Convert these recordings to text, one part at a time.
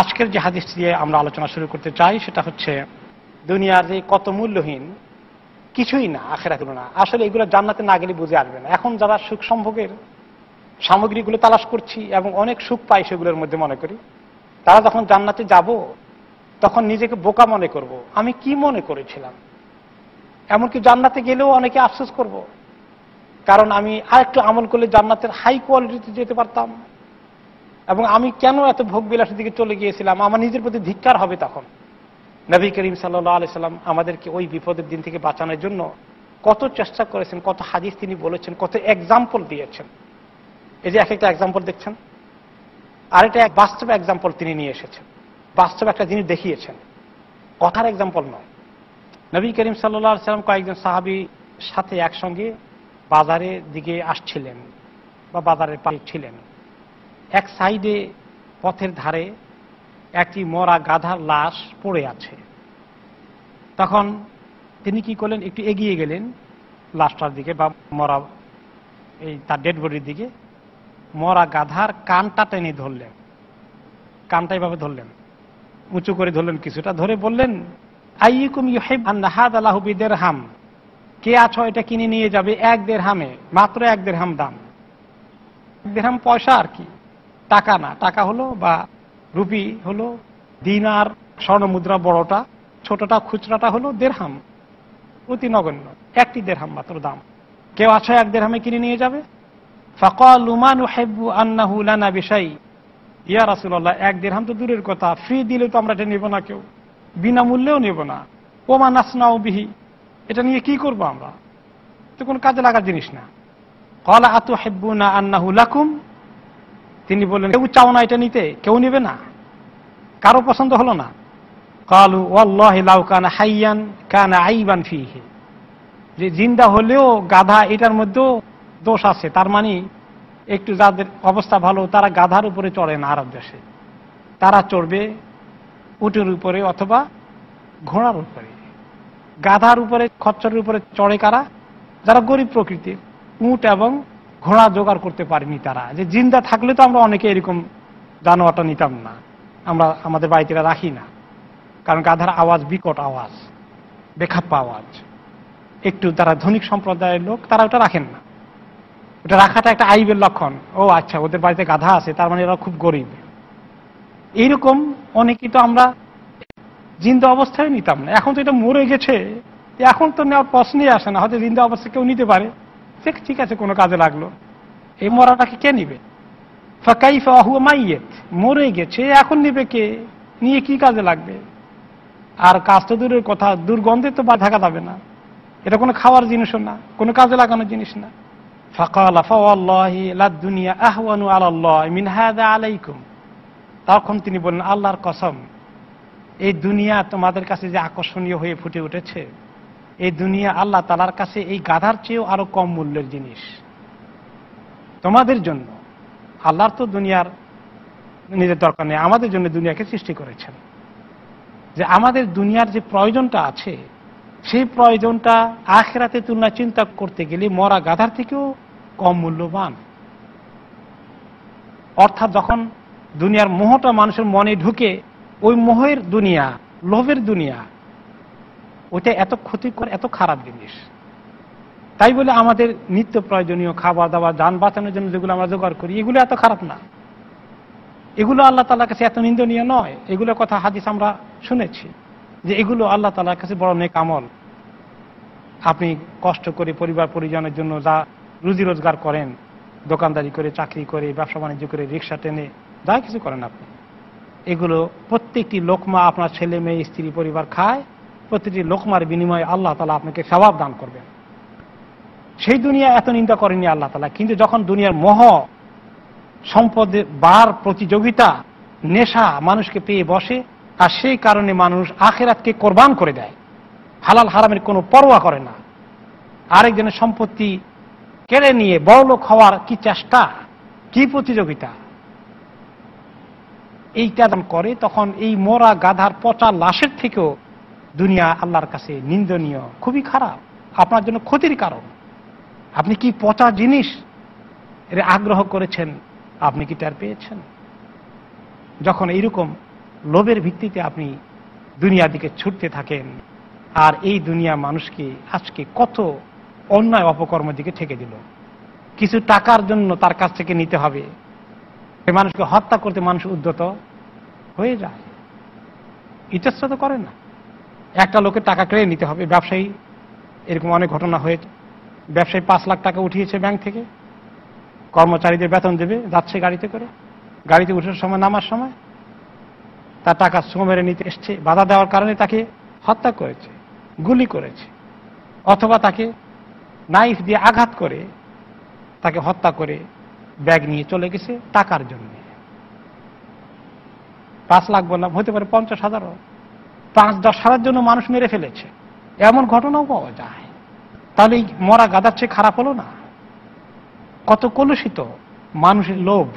আজকের যে হাদিস দিয়ে আমরা আলোচনা শুরু করতে চাই সেটা হচ্ছে দুনিয়ার যে কত মূল্যহীন কিছুই না আখেরাগুলো না আসলে এগুলো জান্নাতে না গেলে বুঝে আসবে না এখন যারা সুখ সম্ভোগের সামগ্রীগুলো তালাশ করছি এবং অনেক সুখ পাই সেগুলোর মধ্যে মনে করি তারা যখন জান্নাতে যাব তখন নিজেকে বোকা মনে করব। আমি কি মনে করেছিলাম এমনকি জান্নাতে গেলেও অনেকে আফসোস করব। কারণ আমি আরেকটু আমল করলে জান্নাতের হাই কোয়ালিটিতে যেতে পারতাম এবং আমি কেন এত ভোগ বিলাসের দিকে চলে গিয়েছিলাম আমার নিজের প্রতি ধিক্কার হবে তখন নবী করিম সাল্লাহ আলি সাল্লাম আমাদেরকে ওই বিপদের দিন থেকে বাঁচানোর জন্য কত চেষ্টা করেছেন কত হাদিস তিনি বলেছেন কত এক্সাম্পল দিয়েছেন এই যে এক একটা এক্সাম্পল দেখছেন আর এটা এক বাস্তব এক্সাম্পল তিনি নিয়ে এসেছেন বাস্তব একটা জিনিস দেখিয়েছেন কথার এক্সাম্পল নয় নবী করিম সাল্লাহ সাল্লাম কয়েকজন সাহাবি সাথে একসঙ্গে বাজারের দিকে আসছিলেন বা বাজারের পাড়ি ছিলেন এক সাইডে পথের ধারে একটি মরা গাধার লাশ পড়ে আছে তখন তিনি কি করলেন একটু এগিয়ে গেলেন লাশটার দিকে বা মরা এই তার ডেড বডির দিকে মরা গাধার কানটা টেনে ধরলেন কানটা এভাবে ধরলেন উঁচু করে ধরলেন কিছুটা ধরে বললেন হাদ হাম কে আছো এটা কিনে নিয়ে যাবে এক দেড় হামে মাত্র এক দেড় হাম দাম এক দেড় হাম পয়সা আর কি টাকা না টাকা হলো বা রুপি হলো দিনার স্বর্ণ মুদ্রা বড়টা ছোটটা খুচরাটা হলো দেড়হাম অতি নগণ্য একটি দেড়হাম মাত্র দাম কেউ আছে আচ্ছা এক দেড়হামে কিনে নিয়ে যাবে ফকল উমান আন্না আন্নাহু বিষাই ইয়া রাসুল্লাহ এক দেড়হাম তো দূরের কথা ফ্রি দিলে তো আমরা এটা নেব না কেউ বিনামূল্যেও নেব না ওমা নাসনাও বিহি এটা নিয়ে কি করব আমরা তো কোনো কাজে লাগার জিনিস না কলা আতু হেব্বু না আন্নাহু লাকুম তিনি বললেন কেউ চাও না এটা নিতে কেউ নেবে না কারো পছন্দ হলো না কালু লাউ কান হাইয়ান কান আইবান ফিহে যে জিন্দা হলেও গাধা এটার মধ্যেও দোষ আছে তার মানে একটু যাদের অবস্থা ভালো তারা গাধার উপরে চড়ে না আরব দেশে তারা চড়বে উটের উপরে অথবা ঘোড়ার উপরে গাধার উপরে খচ্চরের উপরে চড়ে কারা যারা গরিব প্রকৃতির উট এবং ঘোড়া জোগাড় করতে পারেনি তারা যে জিন্দা থাকলে তো আমরা অনেকে এরকম জানোয়ারটা নিতাম না আমরা আমাদের বাড়িতে রাখি না কারণ গাধার আওয়াজ বিকট আওয়াজ বেখাপ্পা আওয়াজ একটু তারা ধনিক সম্প্রদায়ের লোক তারা ওটা রাখেন না ওটা রাখাটা একটা আইবের লক্ষণ ও আচ্ছা ওদের বাড়িতে গাধা আছে তার মানে এরা খুব গরিব এইরকম অনেকেই তো আমরা জিন্দা অবস্থায় নিতাম না এখন তো এটা মরে গেছে এখন তো নেওয়ার প্রশ্নই আসে না হয়তো জিন্দা অবস্থা কেউ নিতে পারে সে ঠিক আছে কোনো কাজে লাগলো এই মরাটাকে কে নিবে ফাকাইফা আহুয়া মাইয়েত মরে গেছে এখন নিবে কে নিয়ে কি কাজে লাগবে আর কাজ তো দূরের কথা দুর্গন্ধে তো বাধা ঢাকা যাবে না এটা কোনো খাওয়ার জিনিসও না কোনো কাজে লাগানোর জিনিস না আলাইকুম তখন তিনি বললেন আল্লাহর কসম এই দুনিয়া তোমাদের কাছে যে আকর্ষণীয় হয়ে ফুটে উঠেছে এই দুনিয়া আল্লাহ তালার কাছে এই গাধার চেয়েও আরো কম মূল্যের জিনিস তোমাদের জন্য আল্লাহর তো দুনিয়ার নিজের দরকার নেই আমাদের জন্য দুনিয়াকে সৃষ্টি করেছেন যে আমাদের দুনিয়ার যে প্রয়োজনটা আছে সেই প্রয়োজনটা আখেরাতে তুলনা চিন্তা করতে গেলে মরা গাধার থেকেও কম মূল্যবান অর্থাৎ যখন দুনিয়ার মোহটা মানুষের মনে ঢুকে ওই মোহের দুনিয়া লোভের দুনিয়া ওটা এত ক্ষতিকর এত খারাপ জিনিস তাই বলে আমাদের নিত্য প্রয়োজনীয় খাবার দাবার যান বাঁচানোর জন্য যেগুলো আমরা জোগাড় করি এগুলো এত খারাপ না এগুলো আল্লাহ তালার কাছে এত নিন্দনীয় নয় এগুলোর কথা হাদিস আমরা শুনেছি যে এগুলো আল্লাহ তালার কাছে বড় নেক আমল আপনি কষ্ট করে পরিবার পরিজনের জন্য যা রুজি রোজগার করেন দোকানদারি করে চাকরি করে ব্যবসা বাণিজ্য করে রিক্সা টেনে যা কিছু করেন আপনি এগুলো প্রত্যেকটি লোকমা আপনার ছেলে মেয়ে স্ত্রী পরিবার খায় প্রতিটি লোকমার বিনিময়ে আল্লাহ তালা আপনাকে স্বভাব দান করবেন সেই দুনিয়া এত নিন্দা করেনি আল্লাহ তালা কিন্তু যখন দুনিয়ার মহ সম্পদের বার প্রতিযোগিতা নেশা মানুষকে পেয়ে বসে আর সেই কারণে মানুষ আখেরাতকে কোরবান করে দেয় হালাল হারামের কোনো পরোয়া করে না আরেকজনের সম্পত্তি কেড়ে নিয়ে বড়লোক হওয়ার কি চেষ্টা কি প্রতিযোগিতা এইটা করে তখন এই মোরা গাধার পচা লাশের থেকেও দুনিয়া আল্লাহর কাছে নিন্দনীয় খুবই খারাপ আপনার জন্য ক্ষতির কারণ আপনি কি পচা জিনিস এর আগ্রহ করেছেন আপনি কি তার পেয়েছেন যখন এইরকম লোভের ভিত্তিতে আপনি দুনিয়ার দিকে ছুটতে থাকেন আর এই দুনিয়া মানুষকে আজকে কত অন্যায় অপকর্মের দিকে ঠেকে দিল কিছু টাকার জন্য তার কাছ থেকে নিতে হবে সে মানুষকে হত্যা করতে মানুষ উদ্যত হয়ে যায় ইচ্ছা তো করে না একটা লোকের টাকা কেড়ে নিতে হবে ব্যবসায়ী এরকম অনেক ঘটনা হয়েছে ব্যবসায়ী পাঁচ লাখ টাকা উঠিয়েছে ব্যাংক থেকে কর্মচারীদের বেতন দেবে যাচ্ছে গাড়িতে করে গাড়িতে উঠার সময় নামার সময় তার টাকা মেরে নিতে এসছে বাধা দেওয়ার কারণে তাকে হত্যা করেছে গুলি করেছে অথবা তাকে নাইফ দিয়ে আঘাত করে তাকে হত্যা করে ব্যাগ নিয়ে চলে গেছে টাকার জন্য পাঁচ লাখ বললাম হতে পারে পঞ্চাশ হাজারও পাঁচ দশ হাজার জন্য মানুষ মেরে ফেলেছে এমন ঘটনাও পাওয়া যায় তাহলে এই মরা গাদার চেয়ে খারাপ হলো না কত কলুষিত মানুষের লোভ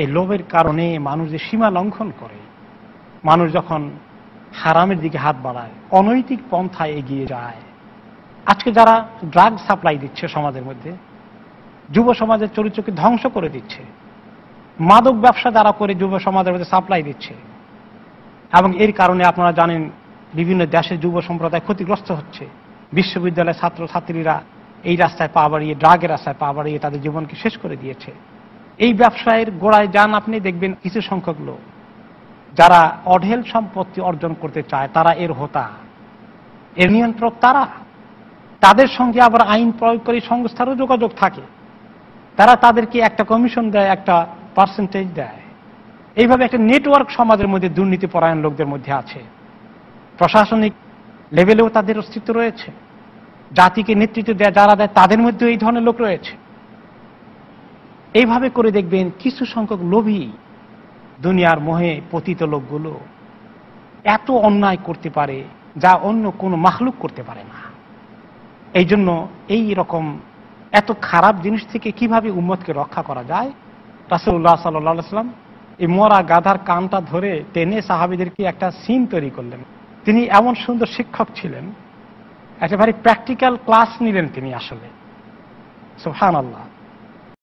এই লোভের কারণে মানুষ যে সীমা লঙ্ঘন করে মানুষ যখন হারামের দিকে হাত বাড়ায় অনৈতিক পন্থায় এগিয়ে যায় আজকে যারা ড্রাগ সাপ্লাই দিচ্ছে সমাজের মধ্যে যুব সমাজের চরিত্রকে ধ্বংস করে দিচ্ছে মাদক ব্যবসা যারা করে যুব সমাজের মধ্যে সাপ্লাই দিচ্ছে এবং এর কারণে আপনারা জানেন বিভিন্ন দেশের যুব সম্প্রদায় ক্ষতিগ্রস্ত হচ্ছে বিশ্ববিদ্যালয়ের ছাত্র ছাত্রীরা এই রাস্তায় পা বাড়িয়ে ড্রাগের রাস্তায় পা বাড়িয়ে তাদের জীবনকে শেষ করে দিয়েছে এই ব্যবসায়ের গোড়ায় যান আপনি দেখবেন কিছু সংখ্যক লোক যারা অঢেল সম্পত্তি অর্জন করতে চায় তারা এর হোতা এর নিয়ন্ত্রক তারা তাদের সঙ্গে আবার আইন প্রয়োগকারী সংস্থারও যোগাযোগ থাকে তারা তাদেরকে একটা কমিশন দেয় একটা পার্সেন্টেজ দেয় এইভাবে একটা নেটওয়ার্ক সমাজের মধ্যে দুর্নীতি পরায়ণ লোকদের মধ্যে আছে প্রশাসনিক লেভেলেও তাদের অস্তিত্ব রয়েছে জাতিকে নেতৃত্ব দেয়া যারা দেয় তাদের মধ্যে এই ধরনের লোক রয়েছে এইভাবে করে দেখবেন কিছু সংখ্যক লোভী দুনিয়ার মোহে পতিত লোকগুলো এত অন্যায় করতে পারে যা অন্য কোনো মাহলুক করতে পারে না এই জন্য এই রকম এত খারাপ জিনিস থেকে কিভাবে উম্মতকে রক্ষা করা যায় রাসুল্লাহ সাল্লাহ সাল্লাম এই মরা গাধার কানটা ধরে টেনে সাহাবিদেরকে একটা সিন তৈরি করলেন তিনি এমন সুন্দর শিক্ষক ছিলেন একটা ভারী প্র্যাকটিক্যাল ক্লাস নিলেন তিনি আসলে সুফান আল্লাহ